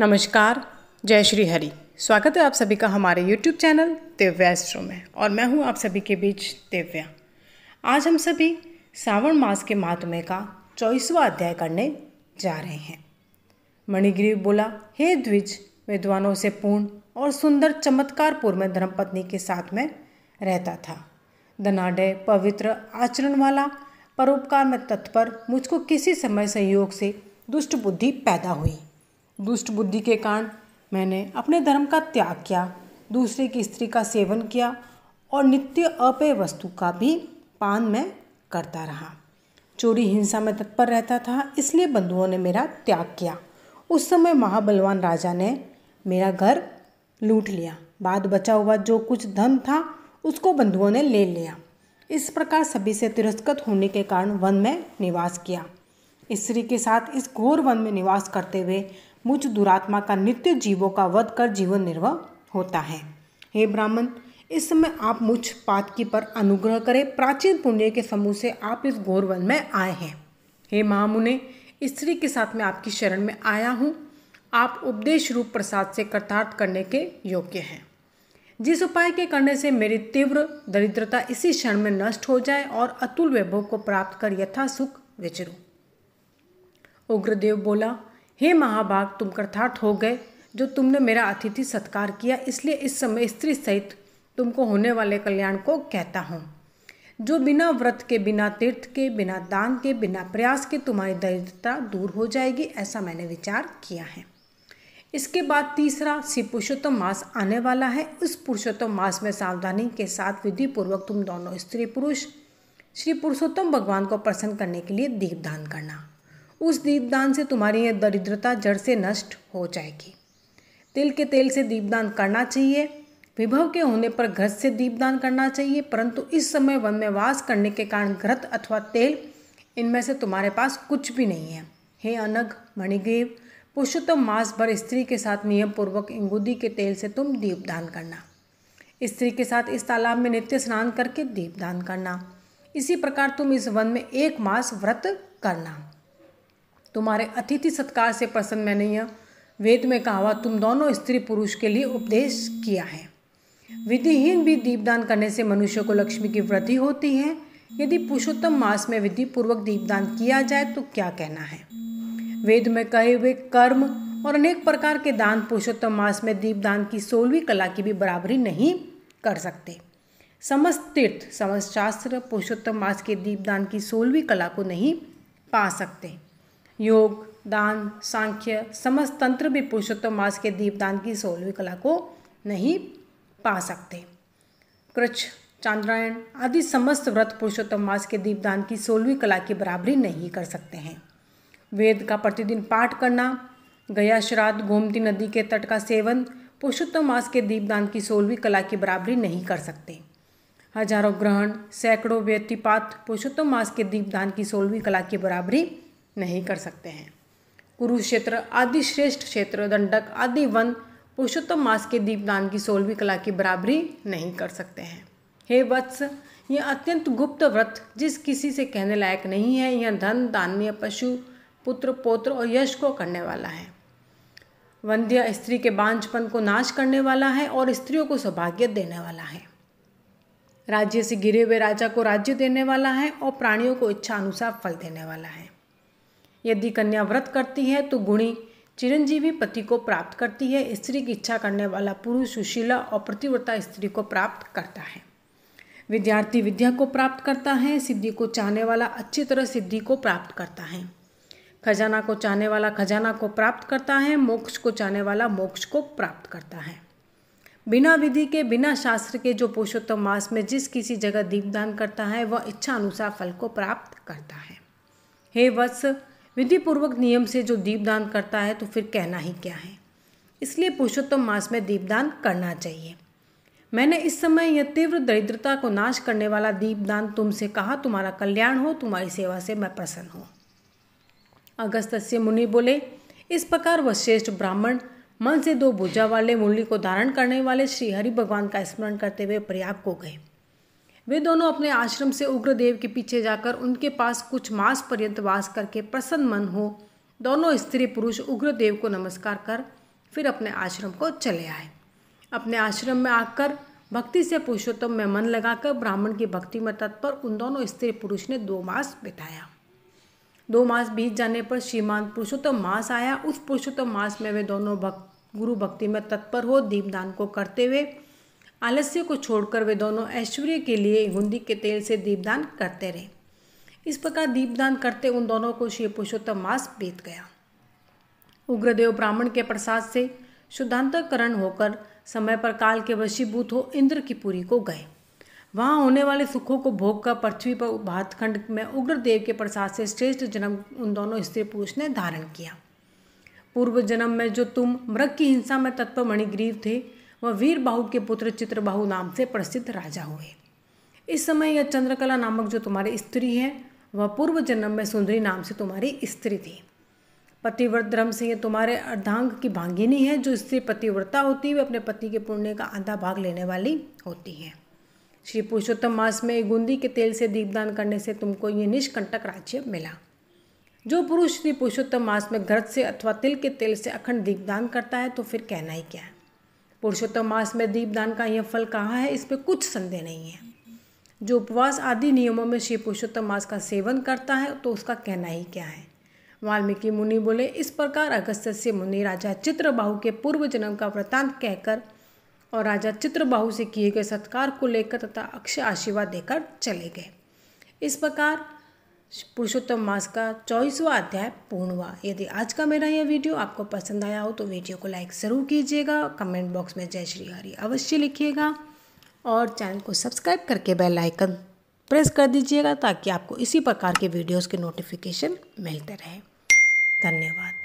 नमस्कार जय श्री हरि स्वागत है आप सभी का हमारे YouTube चैनल दिव्या शो में और मैं हूं आप सभी के बीच दिव्या आज हम सभी श्रावण मास के महात्मे का चौबीसवा अध्याय करने जा रहे हैं मणिग्रीव बोला हे द्विज विद्वानों से पूर्ण और सुंदर चमत्कारपुर में धर्मपत्नी के साथ में रहता था धनाडय पवित्र आचरण वाला परोपकार में तत्पर मुझको किसी समय संयोग से दुष्ट बुद्धि पैदा हुई दुष्ट बुद्धि के कारण मैंने अपने धर्म का त्याग किया दूसरे की स्त्री का सेवन किया और नित्य अपेय वस्तु का भी पान मैं करता रहा चोरी हिंसा में तत्पर रहता था इसलिए बंधुओं ने मेरा त्याग किया उस समय महाबलवान राजा ने मेरा घर लूट लिया बाद बचा हुआ जो कुछ धन था उसको बंधुओं ने ले लिया इस प्रकार सभी से तिरस्कृत होने के कारण वन में निवास किया स्त्री के साथ इस घोर वन में निवास करते हुए मुझ दुरात्मा का नित्य जीवों का वध कर जीवन निर्वाह होता है हे ब्राह्मण इस समय आप मुझ पात की पर अनुग्रह करें प्राचीन पुण्य के समूह से आप इस गौरवन में आए हैं हे महामुने स्त्री के साथ में आपकी शरण में आया हूँ आप उपदेश रूप प्रसाद से कृतार्थ करने के योग्य हैं जिस उपाय के करने से मेरी तीव्र दरिद्रता इसी क्षण में नष्ट हो जाए और अतुल वैभव को प्राप्त कर यथा सुख विचरू उग्रदेव बोला हे महाभाग तुम कृथार्थ हो गए जो तुमने मेरा अतिथि सत्कार किया इसलिए इस समय स्त्री सहित तुमको होने वाले कल्याण को कहता हूँ जो बिना व्रत के बिना तीर्थ के बिना दान के बिना प्रयास के तुम्हारी दरिद्रता दूर हो जाएगी ऐसा मैंने विचार किया है इसके बाद तीसरा श्री पुरुषोत्तम मास आने वाला है उस पुरुषोत्तम मास में सावधानी के साथ विधि पूर्वक तुम दोनों स्त्री पुरुष श्री पुरुषोत्तम भगवान को प्रसन्न करने के लिए दीपदान करना उस दीपदान से तुम्हारी यह दरिद्रता जड़ से नष्ट हो जाएगी तिल के तेल से दीपदान करना चाहिए विभव के होने पर घृत से दीपदान करना चाहिए परंतु इस समय वन में वास करने के कारण घृत अथवा तेल इनमें से तुम्हारे पास कुछ भी नहीं है हे अनग मणिग्रीव पुरुषोत्तम मास भर स्त्री के साथ नियम पूर्वक इंगुदी के तेल से तुम दीपदान करना स्त्री के साथ इस तालाब में नित्य स्नान करके दीपदान करना इसी प्रकार तुम इस वन में एक मास व्रत करना तुम्हारे अतिथि सत्कार से प्रसन्न मैं नहीं हूँ वेद में कहा हुआ तुम दोनों स्त्री पुरुष के लिए उपदेश किया है विधिहीन भी दीपदान करने से मनुष्य को लक्ष्मी की वृद्धि होती है यदि पुरुषोत्तम मास में विधि पूर्वक दीपदान किया जाए तो क्या कहना है वेद में कहे हुए कर्म और अनेक प्रकार के दान पुरुषोत्तम मास में दीपदान की सोलहवीं कला की भी बराबरी नहीं कर सकते समस्त तीर्थ समस्त शास्त्र पुरुषोत्तम मास के दीपदान की सोलहवीं कला को नहीं पा सकते योग दान सांख्य समस्त तंत्र भी पुरुषोत्तम मास के दीपदान की सोलहवीं कला को नहीं पा सकते कृच चांद्रायण आदि समस्त व्रत पुरुषोत्तम मास के दीपदान की सोलहवीं कला की बराबरी नहीं कर सकते हैं वेद का प्रतिदिन पाठ करना गया श्राद्ध गोमती नदी के तट का सेवन पुरुषोत्तम मास के दीपदान की सोलहवीं कला की बराबरी नहीं कर सकते हजारों ग्रहण सैकड़ों व्यतिपात पुरुषोत्तम मास के दीपदान की सोलहवीं कला की बराबरी नहीं कर सकते हैं कुरुक्षेत्र आदि श्रेष्ठ क्षेत्र दंडक आदि वन पुरुषोत्तम मास के दीपदान की सोलहवीं कला की बराबरी नहीं कर सकते हैं हे वत्स यह अत्यंत गुप्त व्रत जिस किसी से कहने लायक नहीं है यह धन दान्य पशु पुत्र पौत्र और यश को करने वाला है वंद्य स्त्री के बांझपन को नाश करने वाला है और स्त्रियों को सौभाग्य देने वाला है राज्य से गिरे हुए राजा को राज्य देने वाला है और प्राणियों को इच्छा अनुसार फल देने वाला है यदि कन्या व्रत करती है तो गुणी चिरंजीवी पति को प्राप्त करती है स्त्री की इच्छा करने वाला पुरुष सुशीला और प्रतिव्रता स्त्री को प्राप्त करता है विद्यार्थी विद्या को प्राप्त करता है सिद्धि को चाहने वाला अच्छी तरह सिद्धि को प्राप्त करता है खजाना को चाहने वाला खजाना को प्राप्त करता है मोक्ष को चाहने वाला मोक्ष को प्राप्त करता है बिना विधि के बिना शास्त्र के जो पुरुषोत्तम मास में जिस किसी जगह दीपदान करता है वह इच्छा अनुसार फल को प्राप्त करता है हे वत्स विधिपूर्वक नियम से जो दीपदान करता है तो फिर कहना ही क्या है इसलिए पुरुषोत्तम मास में दीपदान करना चाहिए मैंने इस समय यह तीव्र दरिद्रता को नाश करने वाला दीपदान तुमसे कहा तुम्हारा कल्याण हो तुम्हारी सेवा से मैं प्रसन्न हूँ अगस्त से मुनि बोले इस प्रकार वह श्रेष्ठ ब्राह्मण मन से दो भुजा वाले मुरली को धारण करने वाले श्री हरि भगवान का स्मरण करते हुए प्रयाग को गए वे दोनों अपने आश्रम से उग्रदेव के पीछे जाकर उनके पास कुछ मास पर्यंत वास करके प्रसन्न मन हो दोनों स्त्री पुरुष उग्रदेव को नमस्कार कर फिर अपने आश्रम को चले आए अपने आश्रम में आकर भक्ति से पुरुषोत्तम में मन लगाकर ब्राह्मण की भक्ति में तत्पर उन दोनों स्त्री पुरुष ने दो मास बिताया दो मास बीत जाने पर श्रीमान पुरुषोत्तम मास आया उस पुरुषोत्तम मास में वे दोनों भक्त गुरु भक्ति में तत्पर हो दीपदान को करते हुए आलस्य को छोड़कर वे दोनों ऐश्वर्य के लिए गुंदी के तेल से दीपदान करते रहे इस प्रकार दीपदान करते उन दोनों को श्री पुरुषोत्तम मास बीत गया उग्रदेव ब्राह्मण के प्रसाद से शुद्धांतकरण होकर समय पर काल के वशीभूत हो इंद्र की पुरी को गए वहाँ होने वाले सुखों को भोग कर पृथ्वी पर भातखंड में उग्रदेव के प्रसाद से श्रेष्ठ जन्म उन दोनों स्त्री पुरुष ने धारण किया पूर्व जन्म में जो तुम मृग की हिंसा में तत्पर मणिग्रीव थे वह वीरबाहु के पुत्र चित्रबाहु नाम से प्रसिद्ध राजा हुए इस समय यह चंद्रकला नामक जो तुम्हारी स्त्री है वह पूर्व जन्म में सुंदरी नाम से तुम्हारी स्त्री थी पतिव्रत धर्म से यह तुम्हारे अर्धांग की भांगिनी है जो स्त्री पतिव्रता होती है अपने पति के पुण्य का आधा भाग लेने वाली होती है श्री पुरुषोत्तम मास में गुंदी के तेल से दीपदान करने से तुमको ये निष्कंटक राज्य मिला जो पुरुष श्री पुरुषोत्तम मास में घृत से अथवा तिल के तेल से अखंड दीपदान करता है तो फिर कहना ही क्या है पुरुषोत्तम मास में दीपदान का यह फल कहाँ है इस पर कुछ संदेह नहीं है जो उपवास आदि नियमों में श्री पुरुषोत्तम मास का सेवन करता है तो उसका कहना ही क्या है वाल्मीकि मुनि बोले इस प्रकार अगस्त से मुनि राजा चित्रबाहु के पूर्व जन्म का वृतांत कहकर और राजा चित्रबाहु से किए गए सत्कार को लेकर तथा अक्षय आशीर्वाद देकर चले गए इस प्रकार पुरुषोत्तम मास का चौबीसवा अध्याय पूर्ण हुआ यदि आज का मेरा यह वीडियो आपको पसंद आया हो तो वीडियो को लाइक ज़रूर कीजिएगा कमेंट बॉक्स में जय श्री हरि अवश्य लिखिएगा और चैनल को सब्सक्राइब करके बेल आइकन प्रेस कर दीजिएगा ताकि आपको इसी प्रकार के वीडियोस के नोटिफिकेशन मिलते रहे धन्यवाद